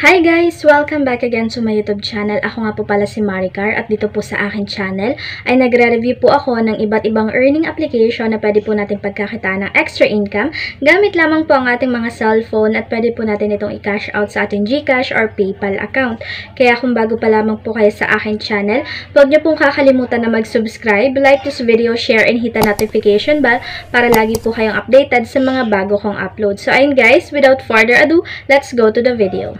Hi guys! Welcome back again to my YouTube channel. Ako nga po pala si Maricar at dito po sa akin channel ay nagre-review po ako ng iba't ibang earning application na pwede po natin pagkakitaan ng extra income gamit lamang po ang ating mga cellphone at pwede po natin itong i-cash out sa ating GCash or PayPal account. Kaya kung bago pa lamang po kayo sa akin channel, huwag niyo pong kakalimutan na mag-subscribe, like this video, share, and hit the notification bell para lagi po kayong updated sa mga bago kong upload. So ayun guys, without further ado, let's go to the video.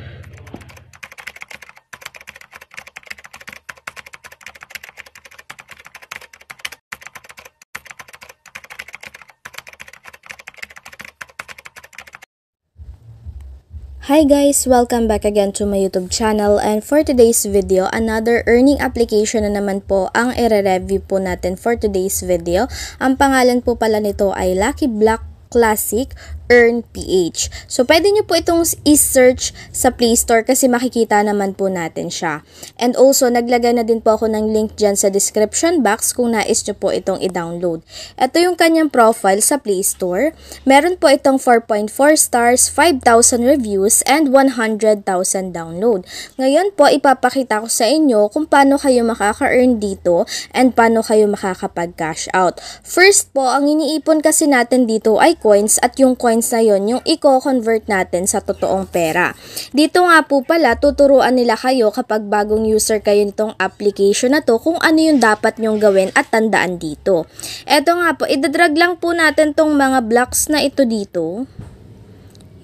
Hi guys! Welcome back again to my YouTube channel and for today's video, another earning application na naman po ang i-review po natin for today's video. Ang pangalan po pala nito ay Lucky Block Classic EarnPH. So, pwede nyo po itong i-search sa Play Store kasi makikita naman po natin siya. And also, naglagay na din po ako ng link dyan sa description box kung nais nyo po itong i-download. Ito yung kanyang profile sa Play Store. Meron po itong 4.4 stars, 5,000 reviews, and 100,000 download. Ngayon po, ipapakita ko sa inyo kung paano kayo makaka-earn dito and paano kayo makakapag-cash out. First po, ang iniipon kasi natin dito ay coins at yung coins sa yon yung i-convert natin sa totoong pera. Dito nga po pala, tuturuan nila kayo kapag bagong user kayo nitong application na to kung ano yung dapat nyong gawin at tandaan dito. Eto nga po, idadrag lang po natin tong mga blocks na ito dito.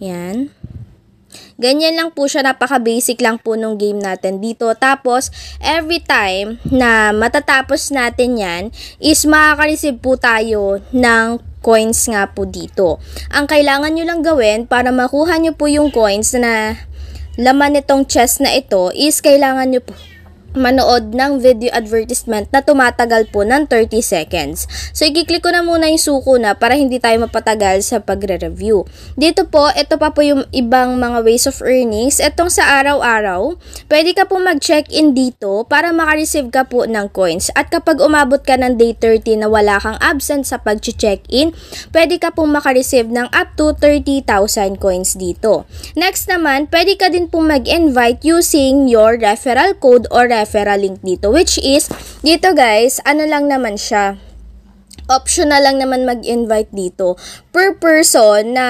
Yan. Ganyan lang po siya, napaka-basic lang po nung game natin dito. Tapos, every time na matatapos natin yan, is makaka-receive po tayo ng coins nga po dito. Ang kailangan nyo lang gawin para makuha nyo po yung coins na laman nitong chest na ito is kailangan nyo po manood ng video advertisement na tumatagal po ng 30 seconds. So, i-click ko na muna yung suko na para hindi tayo mapatagal sa pagre-review. Dito po, ito pa po yung ibang mga ways of earnings. Etong sa araw-araw, pwede ka po mag-check-in dito para makareceive ka po ng coins. At kapag umabot ka ng day 30 na wala kang absent sa pag-check-in, pwede ka pong makareceive ng up to 30,000 coins dito. Next naman, pwede ka din pong mag-invite using your referral code or referral referral link dito. Which is, dito guys, ano lang naman siya optional lang naman mag-invite dito per person na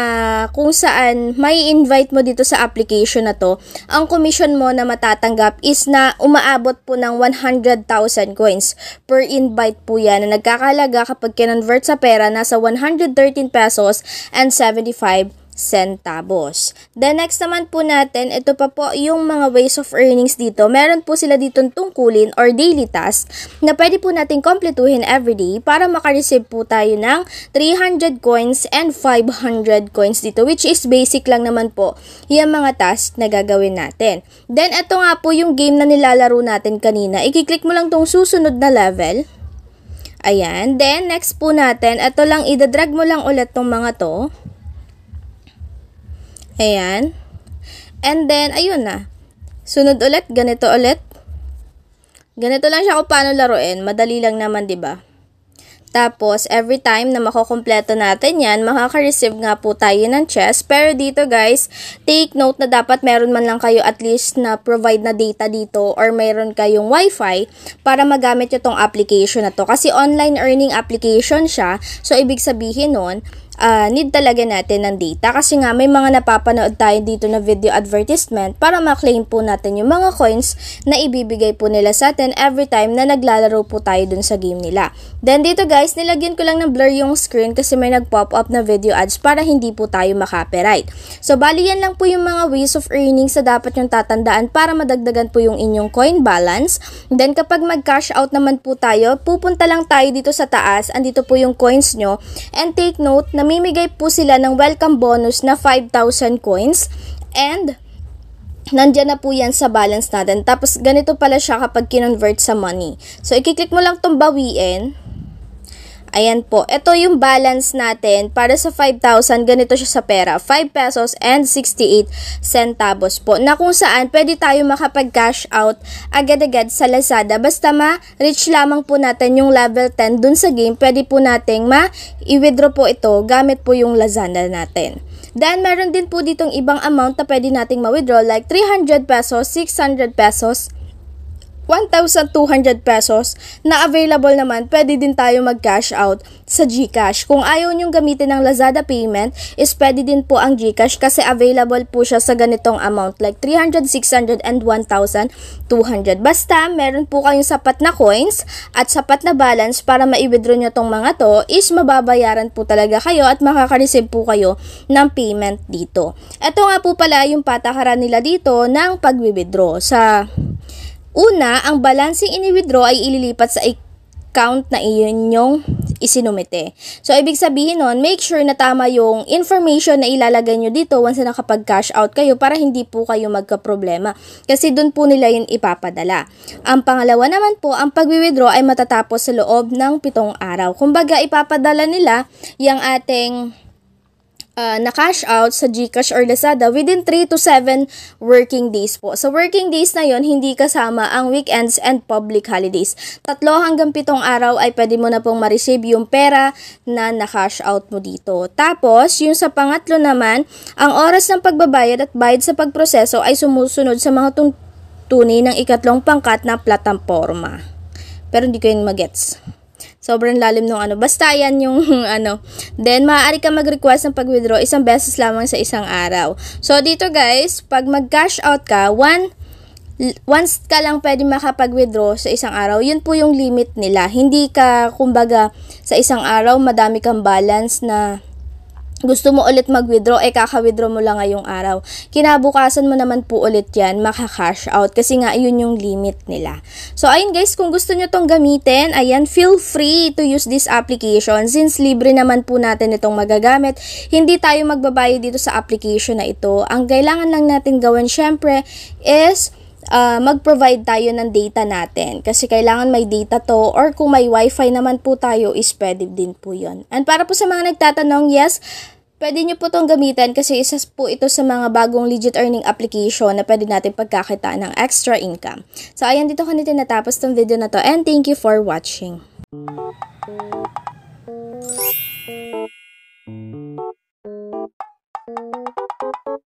kung saan may invite mo dito sa application na to, ang commission mo na matatanggap is na umaabot po ng 100,000 coins per invite po yan na nagkakalaga kapag kinonvert sa pera nasa 113 pesos and 75 centavos. The next naman po natin, ito pa po yung mga ways of earnings dito. Meron po sila dito tungkulin or daily task na pwede po natin kompletuhin everyday para makareceive po tayo ng 300 coins and 500 coins dito which is basic lang naman po yung mga task na gagawin natin. Then ito nga po yung game na nilalaro natin kanina. I-click mo lang tong susunod na level. Ayan. Then, next po natin, ito lang, idadrag mo lang ulit tong mga to. Ayan. And then, ayun na. Sunod ulit, ganito ulit. Ganito lang siya kung paano laruin. Madali lang naman, di ba? Tapos, every time na makukumpleto natin yan, makaka-receive nga po tayo ng chest. Pero dito guys, take note na dapat meron man lang kayo at least na provide na data dito or meron kayong wifi para magamit nyo tong application na to. Kasi online earning application siya. So, ibig sabihin nun, uh, need talaga natin ng data kasi nga may mga napapanood tayo dito na video advertisement para maklaim po natin yung mga coins na ibibigay po nila sa atin every time na naglalaro po tayo dun sa game nila. Then dito guys, nilagyan ko lang ng blur yung screen kasi may nag-pop up na video ads para hindi po tayo makapiright. So bali yan lang po yung mga ways of earning sa dapat yung tatandaan para madagdagan po yung inyong coin balance. Then kapag mag-cash out naman po tayo, pupunta lang tayo dito sa taas, andito po yung coins nyo and take note na Mamimigay po sila ng welcome bonus na 5,000 coins and nandyan na po yan sa balance natin. Tapos ganito pala siya kapag kinonvert sa money. So, i-click mo lang tong bawiin. Ayan po. Ito yung balance natin. Para sa 5,000, ganito siya sa pera. 5 pesos and 68 centavos po. Na kung saan, pwede tayo makapag-cash out agad-agad sa Lazada. Basta ma-reach lamang po natin yung level 10 dun sa game. Pwede po nating ma-withdraw po ito gamit po yung Lazada natin. Then, meron din po ditong ibang amount na pwede nating ma-withdraw like 300 pesos, 600 pesos, 1,200 pesos na available naman, pwede din tayo mag-cash out sa GCash. Kung ayaw nyong gamitin ng Lazada payment, is pwede din po ang GCash kasi available po siya sa ganitong amount like 300, 600, and 1,200. Basta meron po kayong sapat na coins at sapat na balance para maiwithdraw withdraw nyo tong mga to is mababayaran po talaga kayo at makaka-receive po kayo ng payment dito. Ito nga po pala yung patakaran nila dito ng pag-withdraw sa Una, ang balancing ini-withdraw ay ililipat sa account na inyong isinumite. So, ibig sabihin nun, make sure na tama yung information na ilalagay nyo dito once na nakapag-cash out kayo para hindi po kayo magka-problema. Kasi doon po nila yun ipapadala. Ang pangalawa naman po, ang pag-withdraw ay matatapos sa loob ng pitong araw. Kumbaga, ipapadala nila yung ating Uh, na-cash out sa GCash or Lazada within 3 to 7 working days po. Sa working days na yon hindi kasama ang weekends and public holidays. Tatlo hanggang pitong araw ay pwede mo na pong ma-receive yung pera na na-cash out mo dito. Tapos, yung sa pangatlo naman, ang oras ng pagbabayad at bayad sa pagproseso ay sumusunod sa mga tuntunay ng ikatlong pangkat na plataforma. Pero hindi ko yun magets. Sobrang lalim nung ano. Basta yan yung ano. Then, maaari ka mag-request ng pag-withdraw isang beses lamang sa isang araw. So, dito guys, pag mag-cash out ka, one once ka lang pwede makapag-withdraw sa isang araw, yun po yung limit nila. Hindi ka, kumbaga, sa isang araw, madami kang balance na gusto mo ulit mag-withdraw, eh kaka-withdraw mo lang ngayong araw. Kinabukasan mo naman po ulit yan, makaka-cash out kasi nga yun yung limit nila. So ayun guys, kung gusto nyo tong gamitin, ayan, feel free to use this application since libre naman po natin itong magagamit. Hindi tayo magbabayad dito sa application na ito. Ang kailangan lang natin gawin syempre is uh, mag-provide tayo ng data natin. Kasi kailangan may data to or kung may wifi naman po tayo is pwede din po yon. And para po sa mga nagtatanong, yes, pwede nyo po itong gamitan kasi isa po ito sa mga bagong legit earning application na pwede natin pagkakita ng extra income. So, ayan dito ko natin natapos tong video na to and thank you for watching. Thank you.